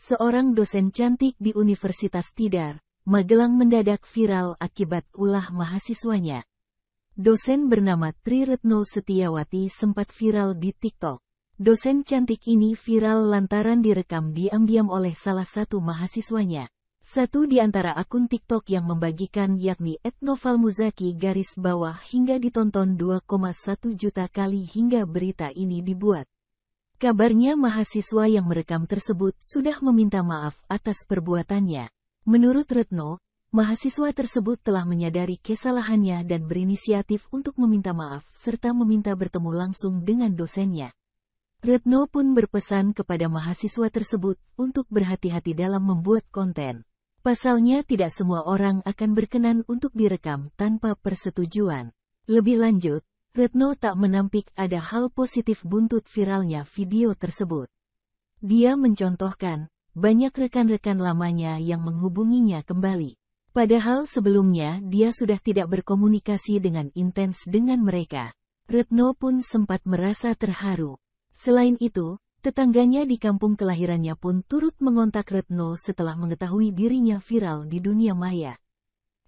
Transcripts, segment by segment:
Seorang dosen cantik di Universitas Tidar, Magelang mendadak viral akibat ulah mahasiswanya. Dosen bernama Tri Retno Setiawati sempat viral di TikTok. Dosen cantik ini viral lantaran direkam diam-diam oleh salah satu mahasiswanya. Satu di antara akun TikTok yang membagikan yakni Etnoval Muzaki garis bawah hingga ditonton 2,1 juta kali hingga berita ini dibuat. Kabarnya mahasiswa yang merekam tersebut sudah meminta maaf atas perbuatannya. Menurut Retno, mahasiswa tersebut telah menyadari kesalahannya dan berinisiatif untuk meminta maaf serta meminta bertemu langsung dengan dosennya. Retno pun berpesan kepada mahasiswa tersebut untuk berhati-hati dalam membuat konten. Pasalnya tidak semua orang akan berkenan untuk direkam tanpa persetujuan. Lebih lanjut, Retno tak menampik ada hal positif buntut viralnya video tersebut. Dia mencontohkan, banyak rekan-rekan lamanya yang menghubunginya kembali. Padahal sebelumnya dia sudah tidak berkomunikasi dengan intens dengan mereka. Retno pun sempat merasa terharu. Selain itu, tetangganya di kampung kelahirannya pun turut mengontak Retno setelah mengetahui dirinya viral di dunia maya.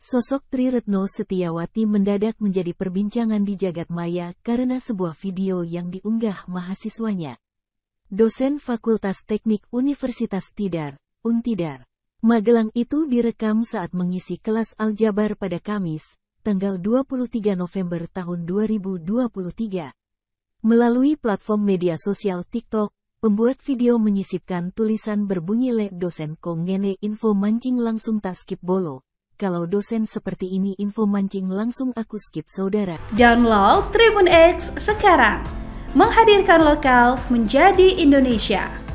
Sosok Tri Retno Setiawati mendadak menjadi perbincangan di jagat maya karena sebuah video yang diunggah mahasiswanya. Dosen Fakultas Teknik Universitas Tidar, Untidar. Magelang itu direkam saat mengisi kelas aljabar pada Kamis, tanggal 23 November tahun 2023. Melalui platform media sosial TikTok, pembuat video menyisipkan tulisan berbunyi le dosen kongene info mancing langsung tak skip bolo. Kalau dosen seperti ini info mancing langsung aku skip saudara. Download Tribun X sekarang. Menghadirkan lokal menjadi Indonesia.